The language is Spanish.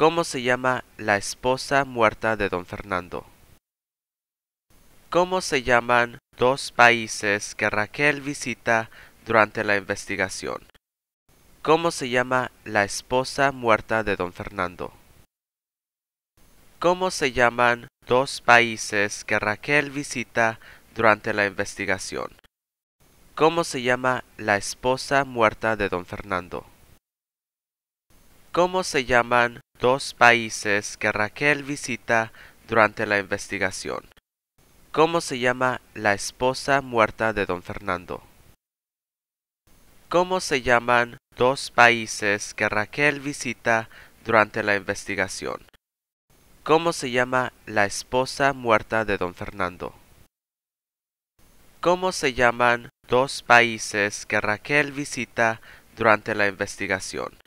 ¿Cómo se llama la esposa muerta de don Fernando? ¿Cómo se llaman dos países que Raquel visita durante la investigación? ¿Cómo se llama la esposa muerta de don Fernando? ¿Cómo se llaman dos países que Raquel visita durante la investigación? ¿Cómo se llama la esposa muerta de don Fernando? ¿Cómo se llaman dos países que Raquel visita durante la investigación. ¿Cómo se llama la esposa muerta de don Fernando? ¿Cómo se llaman dos países que Raquel visita durante la investigación? ¿Cómo se llama la esposa muerta de don Fernando? ¿Cómo se llaman dos países que Raquel visita durante la investigación?